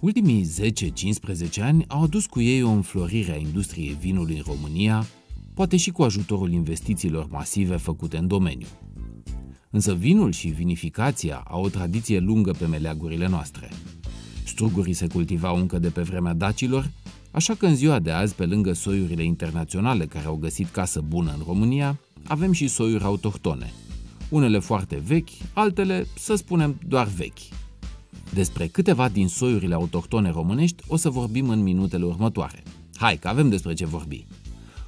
Ultimii 10-15 ani au adus cu ei o înflorire a industriei vinului în România, poate și cu ajutorul investițiilor masive făcute în domeniu. Însă vinul și vinificația au o tradiție lungă pe meleagurile noastre. Strugurii se cultivau încă de pe vremea dacilor, așa că în ziua de azi, pe lângă soiurile internaționale care au găsit casă bună în România, avem și soiuri autohtone. Unele foarte vechi, altele, să spunem, doar vechi. Despre câteva din soiurile autohtone românești o să vorbim în minutele următoare. Hai că avem despre ce vorbi.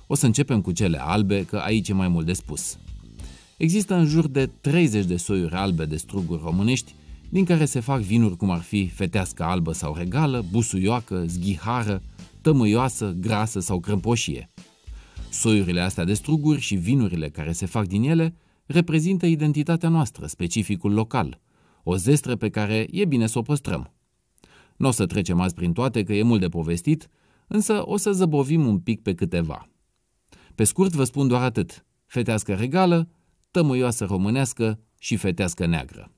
O să începem cu cele albe, că aici e mai mult de spus. Există în jur de 30 de soiuri albe de struguri românești, din care se fac vinuri cum ar fi fetească albă sau regală, busuioacă, zghihară, tămâioasă, grasă sau crămpoșie. Soiurile astea de struguri și vinurile care se fac din ele reprezintă identitatea noastră, specificul local – o zestră pe care e bine să o păstrăm. Nu o să trecem azi prin toate, că e mult de povestit, însă o să zăbovim un pic pe câteva. Pe scurt vă spun doar atât. Fetească regală, tămâioasă românească și fetească neagră.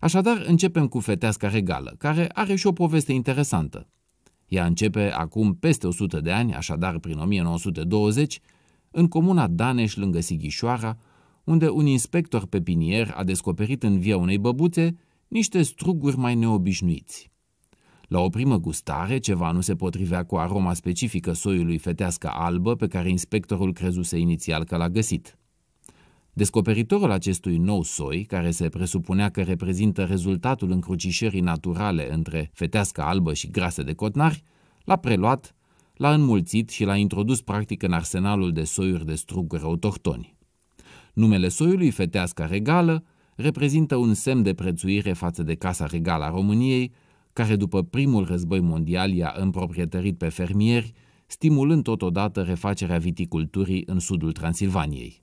Așadar, începem cu feteasca regală, care are și o poveste interesantă. Ea începe acum peste 100 de ani, așadar prin 1920, în comuna Daneș, lângă Sighișoara, unde un inspector pepinier a descoperit în via unei băbuțe niște struguri mai neobișnuiți. La o primă gustare, ceva nu se potrivea cu aroma specifică soiului fetească albă pe care inspectorul crezuse inițial că l-a găsit. Descoperitorul acestui nou soi, care se presupunea că reprezintă rezultatul încrucișării naturale între fetească albă și grase de cotnari, l-a preluat, l-a înmulțit și l-a introdus practic în arsenalul de soiuri de struguri autohtoni. Numele soiului fetească regală reprezintă un semn de prețuire față de Casa Regală a României, care după primul război mondial i-a împroprietărit pe fermieri, stimulând totodată refacerea viticulturii în sudul Transilvaniei.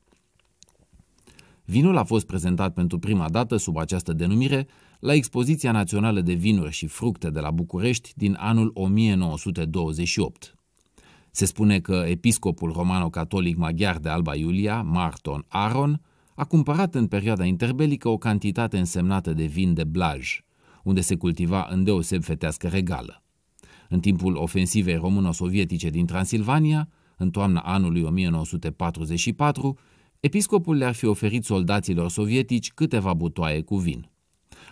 Vinul a fost prezentat pentru prima dată sub această denumire la Expoziția Națională de Vinuri și Fructe de la București din anul 1928. Se spune că episcopul romano-catolic maghiar de Alba Iulia, Marton Aron, a cumpărat în perioada interbelică o cantitate însemnată de vin de Blaj, unde se cultiva îndeoseb fetească regală. În timpul ofensivei româno-sovietice din Transilvania, în toamna anului 1944, episcopul le-ar fi oferit soldaților sovietici câteva butoaie cu vin.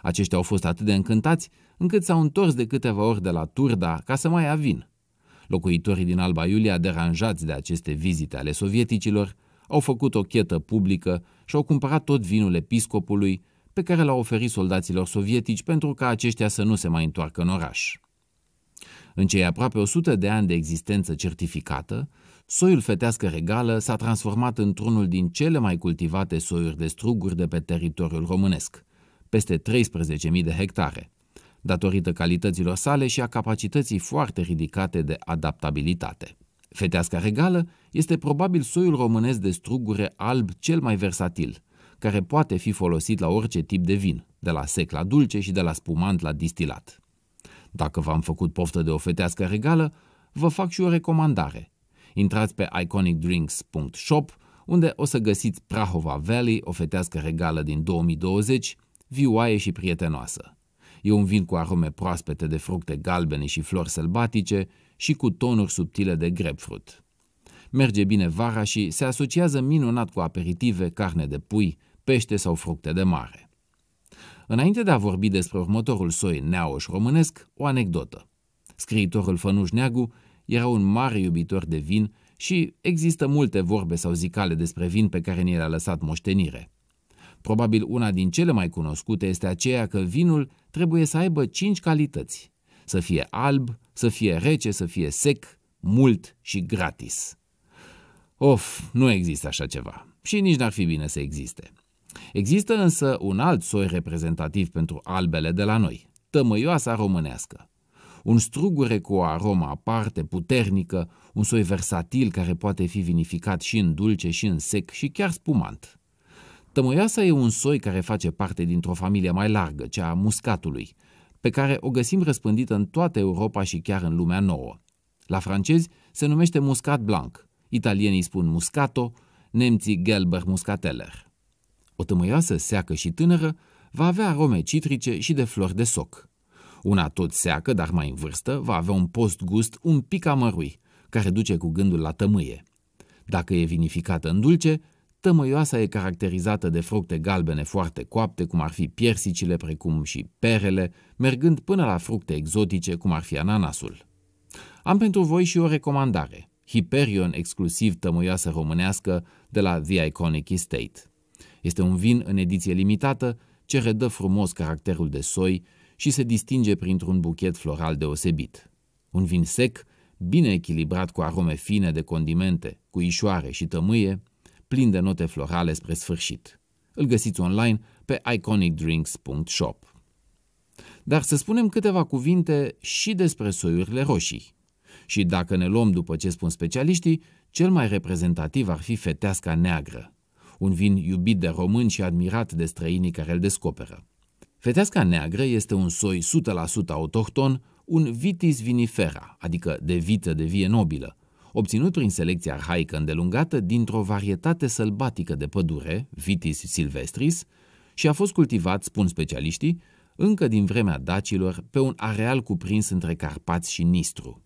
Aceștia au fost atât de încântați încât s-au întors de câteva ori de la Turda ca să mai ia vin – Locuitorii din Alba Iulia, deranjați de aceste vizite ale sovieticilor, au făcut o chetă publică și au cumpărat tot vinul episcopului pe care l-au oferit soldaților sovietici pentru ca aceștia să nu se mai întoarcă în oraș. În cei aproape 100 de ani de existență certificată, soiul fetească regală s-a transformat într-unul din cele mai cultivate soiuri de struguri de pe teritoriul românesc, peste 13.000 de hectare datorită calităților sale și a capacității foarte ridicate de adaptabilitate. Feteasca regală este probabil soiul românesc de strugure alb cel mai versatil, care poate fi folosit la orice tip de vin, de la sec la dulce și de la spumant la distilat. Dacă v-am făcut poftă de o fetească regală, vă fac și o recomandare. Intrați pe iconicdrinks.shop, unde o să găsiți Prahova Valley, o fetească regală din 2020, vioaie și prietenoasă. E un vin cu arome proaspete de fructe galbene și flori sălbatice și cu tonuri subtile de grapefruit. Merge bine vara și se asociază minunat cu aperitive, carne de pui, pește sau fructe de mare. Înainte de a vorbi despre următorul soi neaoș românesc, o anecdotă. Scriitorul Fănuș Neagu era un mare iubitor de vin și există multe vorbe sau zicale despre vin pe care ni le-a lăsat moștenire. Probabil una din cele mai cunoscute este aceea că vinul trebuie să aibă cinci calități. Să fie alb, să fie rece, să fie sec, mult și gratis. Of, nu există așa ceva. Și nici n-ar fi bine să existe. Există însă un alt soi reprezentativ pentru albele de la noi, tămăioasa românească. Un strugure cu o aromă aparte, puternică, un soi versatil care poate fi vinificat și în dulce, și în sec, și chiar spumant. Tămâioasa e un soi care face parte dintr-o familie mai largă, cea a muscatului, pe care o găsim răspândită în toată Europa și chiar în lumea nouă. La francezi se numește muscat blanc, italienii spun muscato, nemții gelber muscateller. O tămâioasă seacă și tânără va avea arome citrice și de flori de soc. Una tot seacă, dar mai în vârstă, va avea un post-gust un pic amărui, care duce cu gândul la tămâie. Dacă e vinificată în dulce, Tămăioasa e caracterizată de fructe galbene foarte coapte, cum ar fi piersicile, precum și perele, mergând până la fructe exotice, cum ar fi ananasul. Am pentru voi și o recomandare, Hyperion exclusiv tămăioasă românească de la The Iconic Estate. Este un vin în ediție limitată, ce redă frumos caracterul de soi și se distinge printr-un buchet floral deosebit. Un vin sec, bine echilibrat cu arome fine de condimente, cu ișoare și tămâie, plin de note florale spre sfârșit. Îl găsiți online pe iconicdrinks.shop. Dar să spunem câteva cuvinte și despre soiurile roșii. Și dacă ne luăm după ce spun specialiștii, cel mai reprezentativ ar fi feteasca neagră, un vin iubit de români și admirat de străinii care îl descoperă. Feteasca neagră este un soi 100% autohton, un vitis vinifera, adică de vită de vie nobilă, obținut prin selecția arhaică îndelungată dintr-o varietate sălbatică de pădure, Vitis silvestris, și a fost cultivat, spun specialiștii, încă din vremea dacilor pe un areal cuprins între Carpați și Nistru.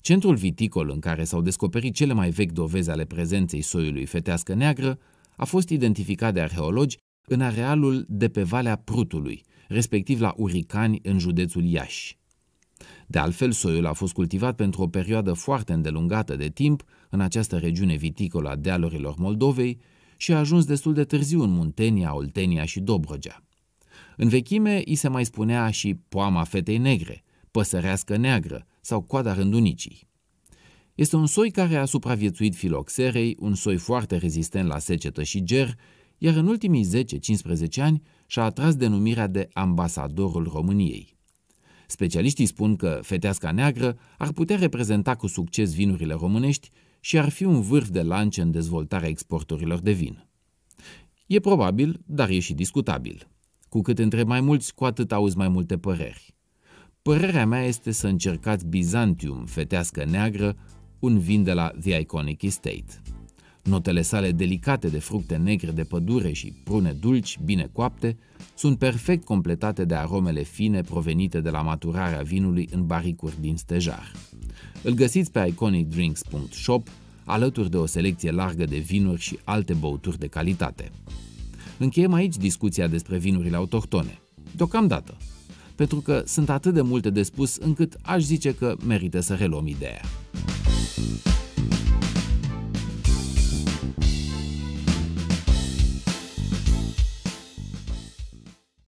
Centrul viticol în care s-au descoperit cele mai vechi dovezi ale prezenței soiului fetească neagră a fost identificat de arheologi în arealul de pe Valea Prutului, respectiv la Uricani în județul Iași. De altfel, soiul a fost cultivat pentru o perioadă foarte îndelungată de timp în această regiune viticolă a dealurilor Moldovei și a ajuns destul de târziu în Muntenia, Oltenia și Dobrogea. În vechime, i se mai spunea și poama fetei negre, păsărească neagră sau coada rândunicii. Este un soi care a supraviețuit filoxerei, un soi foarte rezistent la secetă și ger, iar în ultimii 10-15 ani și-a atras denumirea de ambasadorul României. Specialiștii spun că feteasca neagră ar putea reprezenta cu succes vinurile românești și ar fi un vârf de lance în dezvoltarea exporturilor de vin. E probabil, dar e și discutabil. Cu cât între mai mulți, cu atât auzi mai multe păreri. Părerea mea este să încercați Bizantium, fetească neagră, un vin de la The Iconic Estate. Notele sale delicate de fructe negre de pădure și prune dulci, bine coapte, sunt perfect completate de aromele fine provenite de la maturarea vinului în baricuri din stejar. Îl găsiți pe iconicdrinks.shop alături de o selecție largă de vinuri și alte băuturi de calitate. Încheiem aici discuția despre vinurile autohtone. Deocamdată, pentru că sunt atât de multe de spus încât aș zice că merită să reluăm ideea.